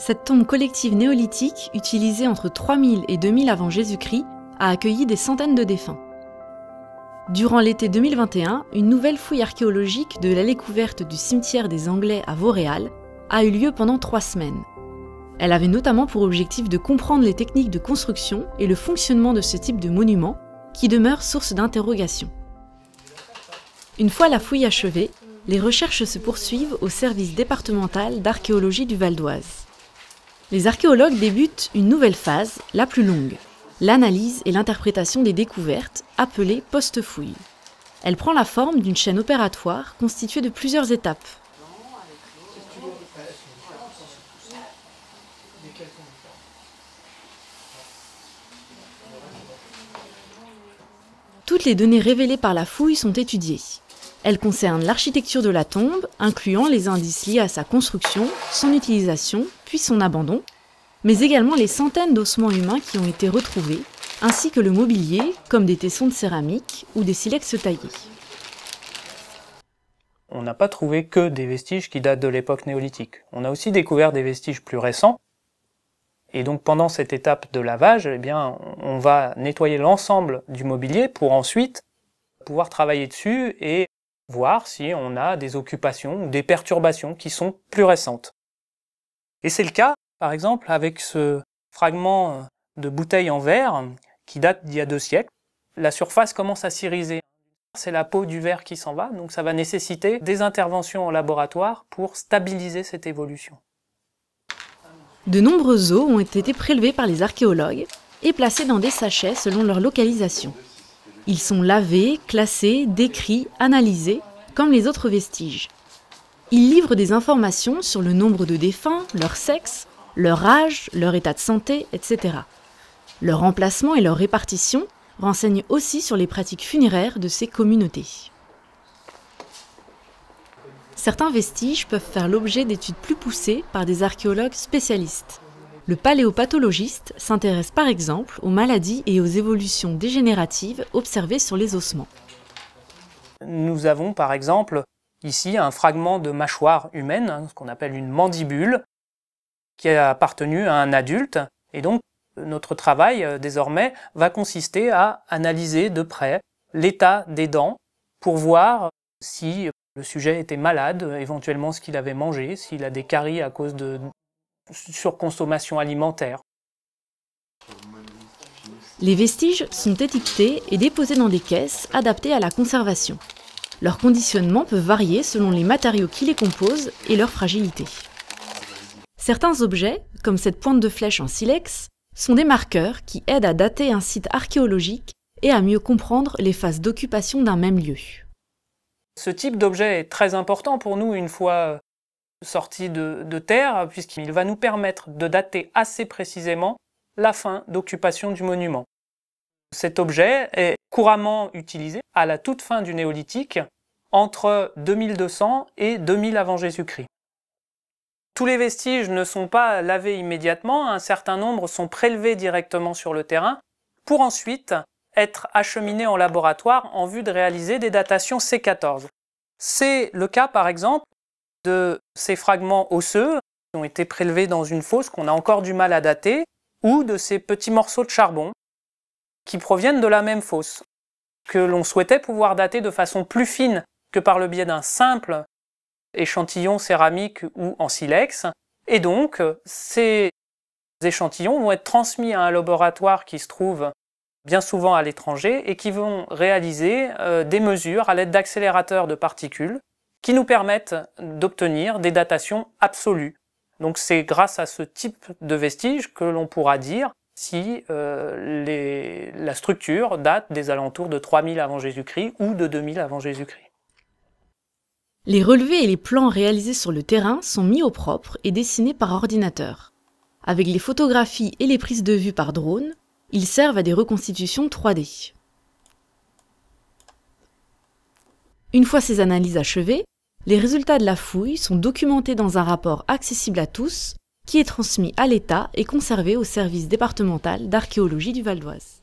Cette tombe collective néolithique, utilisée entre 3000 et 2000 avant Jésus-Christ, a accueilli des centaines de défunts. Durant l'été 2021, une nouvelle fouille archéologique de la couverte du cimetière des Anglais à Vauréal a eu lieu pendant trois semaines. Elle avait notamment pour objectif de comprendre les techniques de construction et le fonctionnement de ce type de monument, qui demeure source d'interrogation. Une fois la fouille achevée, les recherches se poursuivent au service départemental d'archéologie du Val d'Oise. Les archéologues débutent une nouvelle phase, la plus longue, l'analyse et l'interprétation des découvertes, appelée post-fouille. Elle prend la forme d'une chaîne opératoire constituée de plusieurs étapes. Toutes les données révélées par la fouille sont étudiées. Elles concernent l'architecture de la tombe, incluant les indices liés à sa construction, son utilisation puis son abandon, mais également les centaines d'ossements humains qui ont été retrouvés, ainsi que le mobilier, comme des tessons de céramique ou des silex taillés. On n'a pas trouvé que des vestiges qui datent de l'époque néolithique. On a aussi découvert des vestiges plus récents. Et donc pendant cette étape de lavage, eh bien, on va nettoyer l'ensemble du mobilier pour ensuite pouvoir travailler dessus et voir si on a des occupations ou des perturbations qui sont plus récentes. Et c'est le cas, par exemple, avec ce fragment euh, de bouteille en verre qui date d'il y a deux siècles. La surface commence à s'iriser. C'est la peau du verre qui s'en va, donc ça va nécessiter des interventions en laboratoire pour stabiliser cette évolution. De nombreux os ont été prélevés par les archéologues et placés dans des sachets selon leur localisation. Ils sont lavés, classés, décrits, analysés, comme les autres vestiges. Il livre des informations sur le nombre de défunts, leur sexe, leur âge, leur état de santé, etc. Leur emplacement et leur répartition renseignent aussi sur les pratiques funéraires de ces communautés. Certains vestiges peuvent faire l'objet d'études plus poussées par des archéologues spécialistes. Le paléopathologiste s'intéresse par exemple aux maladies et aux évolutions dégénératives observées sur les ossements. Nous avons par exemple Ici, un fragment de mâchoire humaine, hein, ce qu'on appelle une mandibule, qui a appartenu à un adulte. Et donc, notre travail, euh, désormais, va consister à analyser de près l'état des dents pour voir si le sujet était malade, éventuellement ce qu'il avait mangé, s'il a des caries à cause de surconsommation alimentaire. Les vestiges sont étiquetés et déposés dans des caisses adaptées à la conservation. Leur conditionnement peut varier selon les matériaux qui les composent et leur fragilité. Certains objets, comme cette pointe de flèche en silex, sont des marqueurs qui aident à dater un site archéologique et à mieux comprendre les phases d'occupation d'un même lieu. Ce type d'objet est très important pour nous une fois sorti de, de terre, puisqu'il va nous permettre de dater assez précisément la fin d'occupation du monument. Cet objet est couramment utilisé à la toute fin du néolithique, entre 2200 et 2000 avant Jésus-Christ. Tous les vestiges ne sont pas lavés immédiatement, un certain nombre sont prélevés directement sur le terrain pour ensuite être acheminés en laboratoire en vue de réaliser des datations C14. C'est le cas par exemple de ces fragments osseux qui ont été prélevés dans une fosse qu'on a encore du mal à dater ou de ces petits morceaux de charbon qui proviennent de la même fosse, que l'on souhaitait pouvoir dater de façon plus fine que par le biais d'un simple échantillon céramique ou en silex, et donc ces échantillons vont être transmis à un laboratoire qui se trouve bien souvent à l'étranger et qui vont réaliser euh, des mesures à l'aide d'accélérateurs de particules qui nous permettent d'obtenir des datations absolues. Donc c'est grâce à ce type de vestiges que l'on pourra dire si euh, la structure date des alentours de 3000 avant Jésus-Christ ou de 2000 avant Jésus-Christ. Les relevés et les plans réalisés sur le terrain sont mis au propre et dessinés par ordinateur. Avec les photographies et les prises de vue par drone, ils servent à des reconstitutions 3D. Une fois ces analyses achevées, les résultats de la fouille sont documentés dans un rapport accessible à tous qui est transmis à l'État et conservé au service départemental d'archéologie du Val d'Oise.